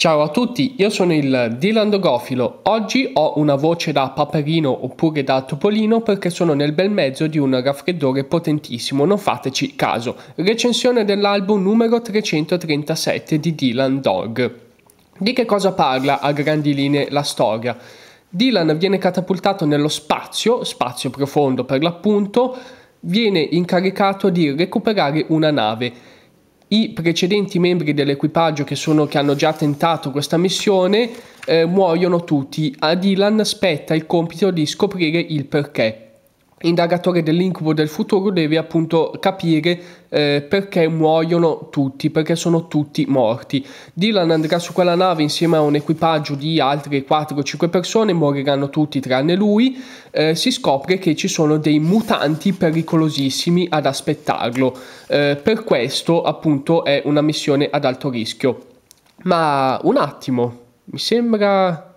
Ciao a tutti, io sono il Dylan Dogofilo. Oggi ho una voce da paperino oppure da topolino perché sono nel bel mezzo di un raffreddore potentissimo, non fateci caso. Recensione dell'album numero 337 di Dylan Dog. Di che cosa parla a grandi linee la storia? Dylan viene catapultato nello spazio, spazio profondo per l'appunto, viene incaricato di recuperare una nave i precedenti membri dell'equipaggio che, sono, che hanno già tentato questa missione eh, muoiono tutti. A Dylan spetta il compito di scoprire il perché indagatore dell'incubo del futuro deve appunto capire eh, perché muoiono tutti, perché sono tutti morti. Dylan andrà su quella nave insieme a un equipaggio di altre 4 o 5 persone, moriranno tutti tranne lui, eh, si scopre che ci sono dei mutanti pericolosissimi ad aspettarlo, eh, per questo appunto è una missione ad alto rischio. Ma un attimo, mi sembra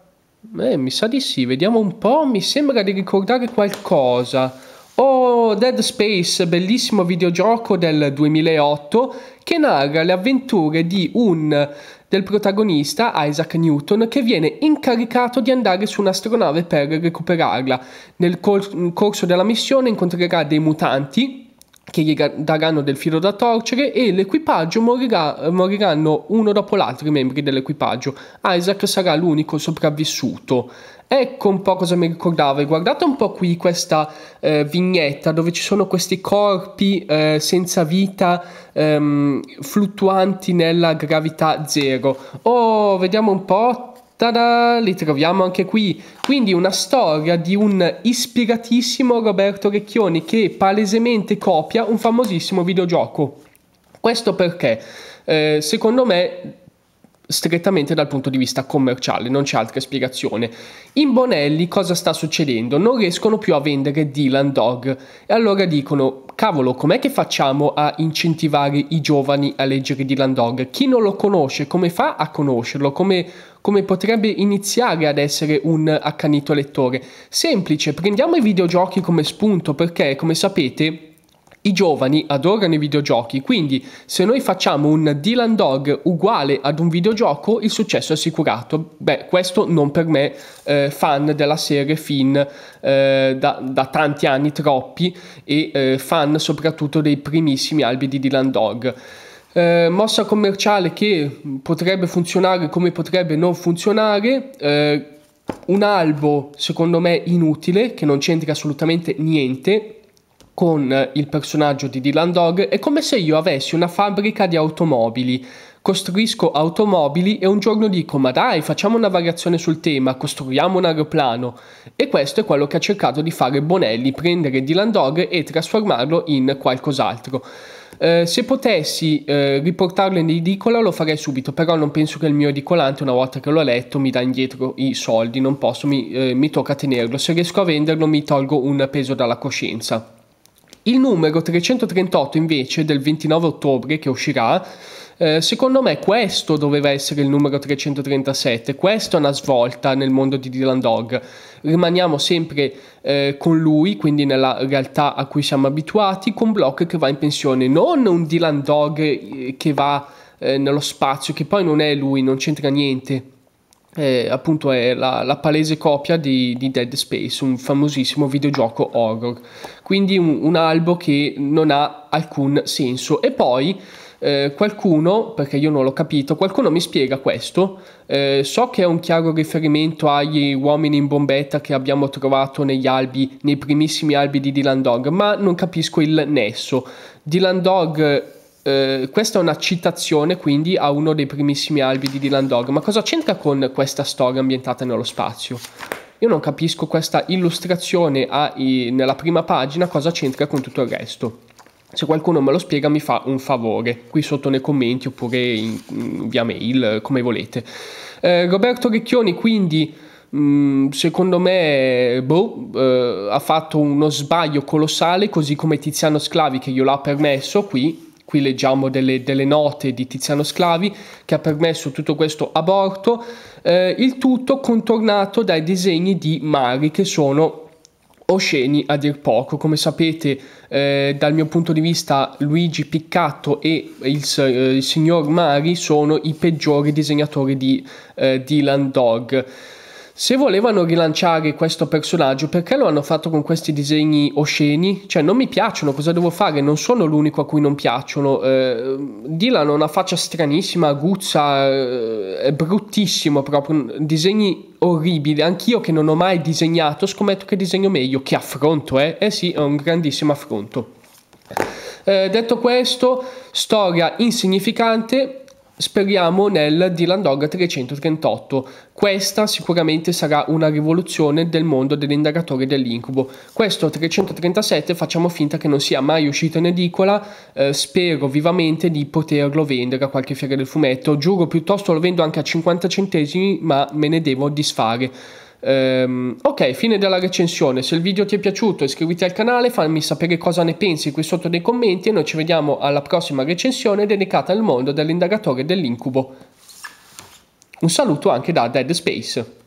eh, mi sa di sì, vediamo un po', mi sembra di ricordare qualcosa. Oh, Dead Space, bellissimo videogioco del 2008 che narra le avventure di un del protagonista Isaac Newton che viene incaricato di andare su un'astronave per recuperarla. Nel, cor corso della missione incontrerà dei mutanti che gli daranno del filo da torcere e l'equipaggio morirà, moriranno uno dopo l'altro i membri dell'equipaggio. Isaac sarà l'unico sopravvissuto. Ecco un po' cosa mi ricordava. Guardate un po' qui questa eh, vignetta dove ci sono questi corpi eh, senza vita ehm, fluttuanti nella gravità zero. Oh, vediamo un po'. Tada! Li troviamo anche qui. Quindi una storia di un ispiratissimo Roberto Recchioni che palesemente copia un famosissimo videogioco. Questo perché, eh, secondo me, strettamente dal punto di vista commerciale, non c'è altra spiegazione. In Bonelli cosa sta succedendo? Non riescono più a vendere Dylan Dog e allora dicono cavolo, com'è che facciamo a incentivare i giovani a leggere Dylan Dog? Chi non lo conosce, come fa a conoscerlo? Come, come potrebbe iniziare ad essere un accanito lettore? Semplice, prendiamo i videogiochi come spunto perché, come sapete, i giovani adorano i videogiochi, quindi se noi facciamo un Dylan Dog uguale ad un videogioco, il successo è assicurato. Beh, questo non per me, eh, fan della serie fin eh, da, da, tanti anni, troppi, e eh, fan soprattutto dei primissimi albi di Dylan Dog. Eh, mossa commerciale che potrebbe funzionare come potrebbe non funzionare, eh, un albo secondo me inutile che non c'entra assolutamente niente, con il personaggio di Dylan Dog è come se io avessi una fabbrica di automobili. Costruisco automobili e un giorno dico ma dai facciamo una variazione sul tema, costruiamo un aeroplano. E questo è quello che ha cercato di fare Bonelli, prendere Dylan Dog e trasformarlo in qualcos'altro. Eh, se potessi eh, riportarlo in edicola lo farei subito, però non penso che il mio edicolante una volta che l'ho letto mi dà indietro i soldi, non posso, mi, eh, mi tocca tenerlo. Se riesco a venderlo mi tolgo un peso dalla coscienza. Il numero 338 invece del 29 ottobre che uscirà, eh, secondo me questo doveva essere il numero 337, questa è una svolta nel mondo di Dylan Dog. Rimaniamo sempre eh, con lui, quindi nella realtà a cui siamo abituati, con Block che va in pensione, non un Dylan Dog eh, che va eh, nello spazio, che poi non è lui, non c'entra niente eh, appunto è la, la, palese copia di, di Dead Space, un famosissimo videogioco horror. Quindi un, un albo che non ha alcun senso. E poi eh, qualcuno, perché io non l'ho capito, qualcuno mi spiega questo. Eh, so che è un chiaro riferimento agli uomini in bombetta che abbiamo trovato negli albi, nei primissimi albi di Dylan Dog, ma non capisco il nesso. Dylan Dog eh, questa è una citazione quindi a uno dei primissimi albi di Dylan Dog, ma cosa c'entra con questa storia ambientata nello spazio? Io non capisco questa illustrazione a, i, nella prima pagina cosa c'entra con tutto il resto. Se qualcuno me lo spiega mi fa un favore, qui sotto nei commenti oppure in, in, mm, via mail, come volete. Eh, Roberto Ricchioni quindi mm, secondo me boh, eh, ha fatto uno sbaglio colossale così come Tiziano Sclavi che glielo ha permesso qui qui leggiamo delle, delle, note di Tiziano Sclavi che ha permesso tutto questo aborto, eh, il tutto contornato dai disegni di Mari che sono osceni a dir poco. Come sapete eh, dal mio punto di vista Luigi Piccato e il, eh, il signor Mari sono i peggiori disegnatori di eh, Dylan Dog. Se volevano rilanciare questo personaggio, perché lo hanno fatto con questi disegni osceni? Cioè, non mi piacciono, cosa devo fare? Non sono l'unico a cui non piacciono. Eh, Dylan ha una faccia stranissima, aguzza, eh, è bruttissimo proprio. Disegni orribili. Anch'io che non ho mai disegnato, scommetto che disegno meglio. Che affronto, eh? Eh sì, è un grandissimo affronto. Eh, detto questo, storia insignificante, speriamo nel Dylan Dog 338. Questa sicuramente sarà una rivoluzione del mondo dell'indagatore dell'incubo. Questo 337 facciamo finta che non sia mai uscito in edicola, eh, spero vivamente di poterlo vendere a qualche fiera del fumetto, giuro piuttosto lo vendo anche a 50 centesimi ma me ne devo disfare. Um, ok, fine della recensione. Se il video ti è piaciuto, iscriviti al canale, fammi sapere cosa ne pensi qui sotto nei commenti e noi ci vediamo alla prossima recensione dedicata al mondo dell'indagatore dell'incubo. Un saluto anche da Dead Space.